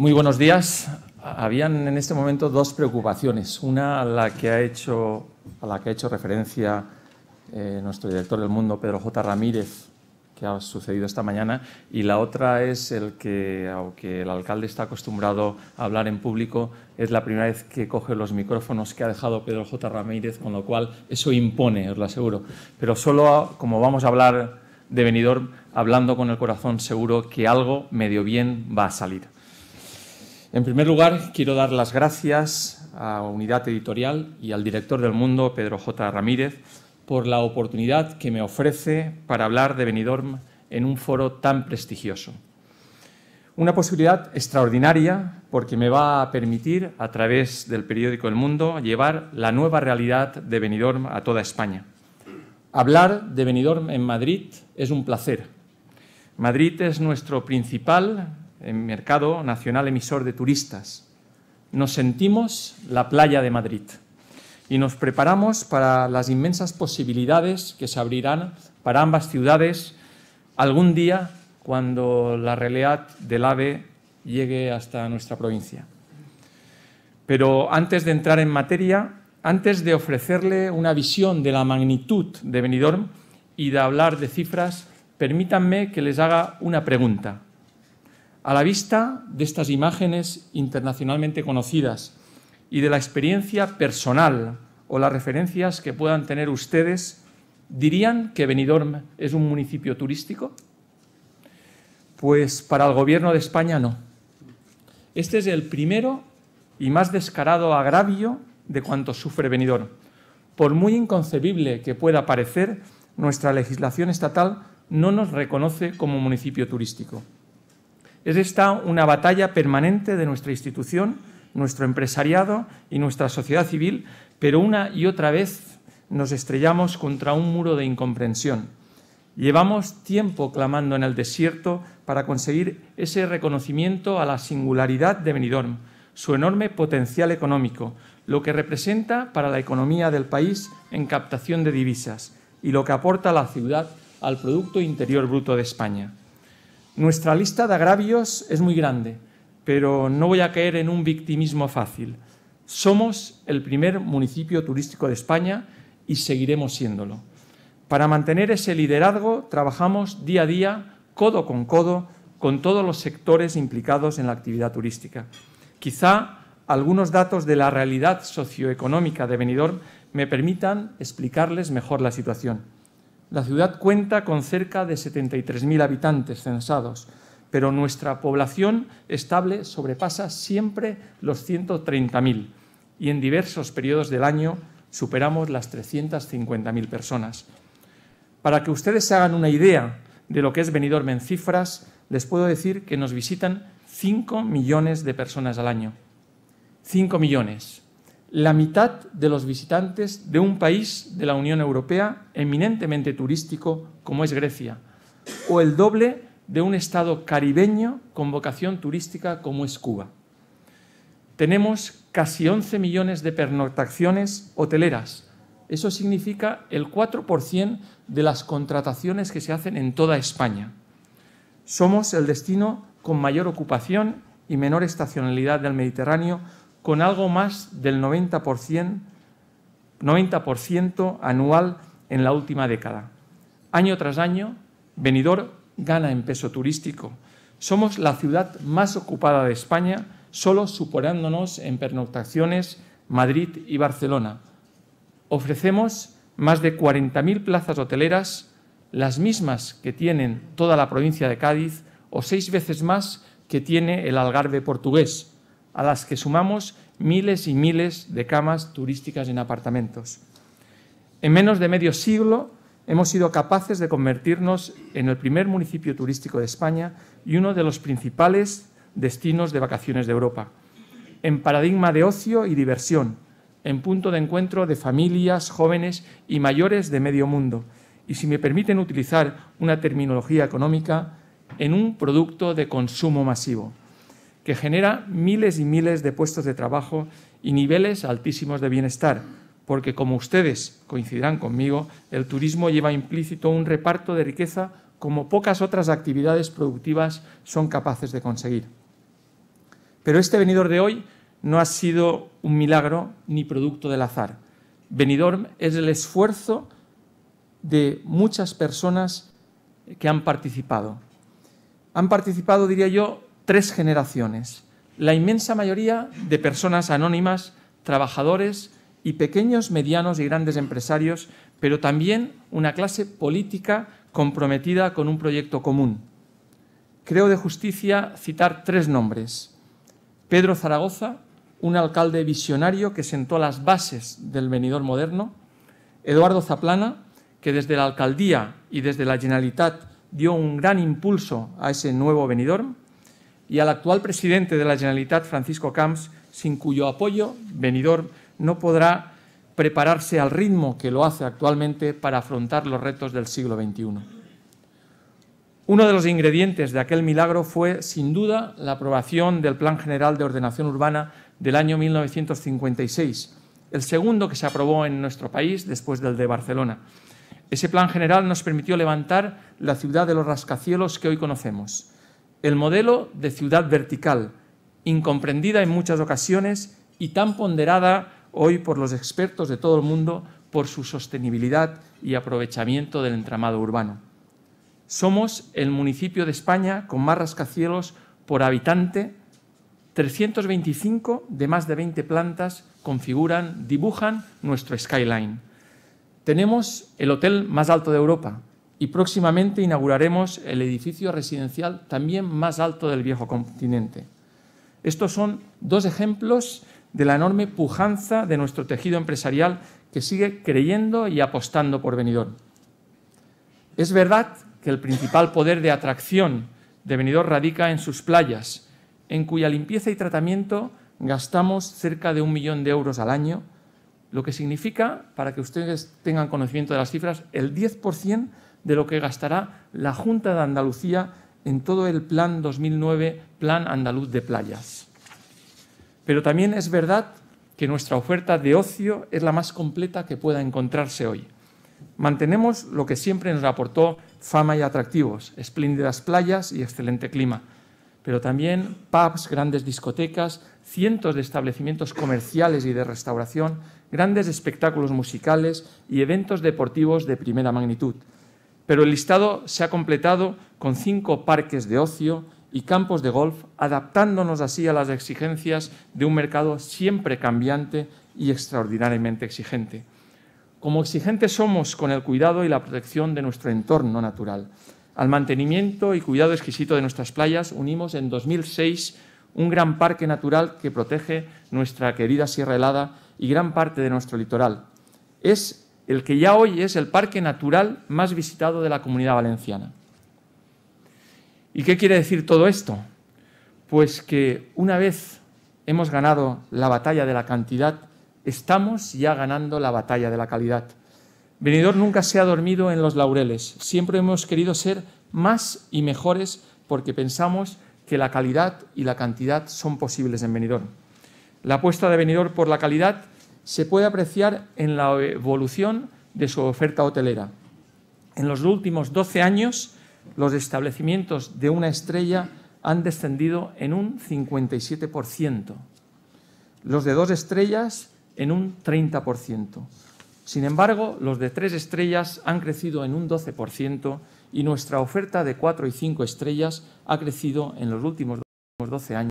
Muy buenos días. Habían en este momento dos preocupaciones. Una a la que ha hecho, a la que ha hecho referencia eh, nuestro director del mundo, Pedro J. Ramírez, que ha sucedido esta mañana, y la otra es el que, aunque el alcalde está acostumbrado a hablar en público, es la primera vez que coge los micrófonos que ha dejado Pedro J. Ramírez, con lo cual eso impone, os lo aseguro. Pero solo como vamos a hablar de venidor, hablando con el corazón, seguro que algo medio bien va a salir. En primer lugar, quiero dar las gracias a Unidad Editorial y al director del Mundo, Pedro J. Ramírez, por la oportunidad que me ofrece para hablar de Benidorm en un foro tan prestigioso. Una posibilidad extraordinaria porque me va a permitir, a través del periódico El Mundo, llevar la nueva realidad de Benidorm a toda España. Hablar de Benidorm en Madrid es un placer. Madrid es nuestro principal mercado nacional emisor de turistas. Nos sentimos la playa de Madrid y nos preparamos para las inmensas posibilidades que se abrirán para ambas ciudades algún día cuando la realidad del AVE llegue hasta nuestra provincia. Pero antes de entrar en materia, antes de ofrecerle una visión de la magnitud de Benidorm y de hablar de cifras, permítanme que les haga una pregunta. A la vista de estas imágenes internacionalmente conocidas y de la experiencia personal o las referencias que puedan tener ustedes, ¿dirían que Benidorm es un municipio turístico? Pues para el gobierno de España no. Este es el primero y más descarado agravio de cuanto sufre Benidorm. Por muy inconcebible que pueda parecer, nuestra legislación estatal no nos reconoce como municipio turístico. Es esta una batalla permanente de nuestra institución, nuestro empresariado y nuestra sociedad civil, pero una y otra vez nos estrellamos contra un muro de incomprensión. Llevamos tiempo clamando en el desierto para conseguir ese reconocimiento a la singularidad de Benidorm, su enorme potencial económico, lo que representa para la economía del país en captación de divisas y lo que aporta la ciudad al Producto Interior Bruto de España. Nuestra lista de agravios es muy grande, pero no voy a caer en un victimismo fácil. Somos el primer municipio turístico de España y seguiremos siéndolo. Para mantener ese liderazgo trabajamos día a día, codo con codo, con todos los sectores implicados en la actividad turística. Quizá algunos datos de la realidad socioeconómica de Benidorm me permitan explicarles mejor la situación. La ciudad cuenta con cerca de 73.000 habitantes censados, pero nuestra población estable sobrepasa siempre los 130.000 y en diversos periodos del año superamos las 350.000 personas. Para que ustedes se hagan una idea de lo que es Benidorm en cifras, les puedo decir que nos visitan 5 millones de personas al año. 5 millones la mitad de los visitantes de un país de la Unión Europea eminentemente turístico como es Grecia, o el doble de un estado caribeño con vocación turística como es Cuba. Tenemos casi 11 millones de pernoctaciones hoteleras. Eso significa el 4% de las contrataciones que se hacen en toda España. Somos el destino con mayor ocupación y menor estacionalidad del Mediterráneo con algo más del 90%, anual en la última década. Año tras año, Benidorm gana en peso turístico. Somos la ciudad más ocupada de España, solo superándonos en pernoctaciones Madrid y Barcelona. Ofrecemos más de 40.000 plazas hoteleras, las mismas que tienen toda la provincia de Cádiz o seis veces más que tiene el Algarve portugués a las que sumamos miles y miles de camas turísticas en apartamentos. En menos de medio siglo hemos sido capaces de convertirnos en el primer municipio turístico de España y uno de los principales destinos de vacaciones de Europa, en paradigma de ocio y diversión, en punto de encuentro de familias, jóvenes y mayores de medio mundo, y si me permiten utilizar una terminología económica, en un producto de consumo masivo que genera miles y miles de puestos de trabajo y niveles altísimos de bienestar, porque como ustedes coincidirán conmigo, el turismo lleva implícito un reparto de riqueza como pocas otras actividades productivas son capaces de conseguir. Pero este venidor de hoy no ha sido un milagro ni producto del azar. Venidor es el esfuerzo de muchas personas que han participado. Han participado, diría yo, tres generaciones, la inmensa mayoría de personas anónimas, trabajadores y pequeños, medianos y grandes empresarios, pero también una clase política comprometida con un proyecto común. Creo de justicia citar tres nombres. Pedro Zaragoza, un alcalde visionario que sentó las bases del venidor moderno. Eduardo Zaplana, que desde la alcaldía y desde la Generalitat dio un gran impulso a ese nuevo venidor y al actual presidente de la Generalitat, Francisco Camps, sin cuyo apoyo venidor, no podrá prepararse al ritmo que lo hace actualmente para afrontar los retos del siglo XXI. Uno de los ingredientes de aquel milagro fue, sin duda, la aprobación del Plan General de Ordenación Urbana del año 1956, el segundo que se aprobó en nuestro país después del de Barcelona. Ese plan general nos permitió levantar la ciudad de los rascacielos que hoy conocemos, el modelo de ciudad vertical, incomprendida en muchas ocasiones y tan ponderada hoy por los expertos de todo el mundo por su sostenibilidad y aprovechamiento del entramado urbano. Somos el municipio de España con más rascacielos por habitante, 325 de más de 20 plantas configuran, dibujan nuestro skyline. Tenemos el hotel más alto de Europa, y próximamente inauguraremos el edificio residencial también más alto del viejo continente. Estos son dos ejemplos de la enorme pujanza de nuestro tejido empresarial que sigue creyendo y apostando por Benidorm. Es verdad que el principal poder de atracción de Benidorm radica en sus playas, en cuya limpieza y tratamiento gastamos cerca de un millón de euros al año, lo que significa, para que ustedes tengan conocimiento de las cifras, el 10% de lo que gastará la Junta de Andalucía en todo el Plan 2009, Plan Andaluz de Playas. Pero también es verdad que nuestra oferta de ocio es la más completa que pueda encontrarse hoy. Mantenemos lo que siempre nos aportó fama y atractivos, espléndidas playas y excelente clima, pero también pubs, grandes discotecas, cientos de establecimientos comerciales y de restauración, grandes espectáculos musicales y eventos deportivos de primera magnitud pero el listado se ha completado con cinco parques de ocio y campos de golf, adaptándonos así a las exigencias de un mercado siempre cambiante y extraordinariamente exigente. Como exigentes somos con el cuidado y la protección de nuestro entorno natural. Al mantenimiento y cuidado exquisito de nuestras playas unimos en 2006 un gran parque natural que protege nuestra querida Sierra Helada y gran parte de nuestro litoral. Es el que ya hoy es el parque natural más visitado de la comunidad valenciana. ¿Y qué quiere decir todo esto? Pues que una vez hemos ganado la batalla de la cantidad, estamos ya ganando la batalla de la calidad. Venidor nunca se ha dormido en los laureles, siempre hemos querido ser más y mejores porque pensamos que la calidad y la cantidad son posibles en Benidorm. La apuesta de Benidorm por la calidad se puede apreciar en la evolución de su oferta hotelera. En los últimos 12 años, los establecimientos de una estrella han descendido en un 57%, los de dos estrellas en un 30%. Sin embargo, los de tres estrellas han crecido en un 12% y nuestra oferta de cuatro y cinco estrellas ha crecido en los últimos 12 años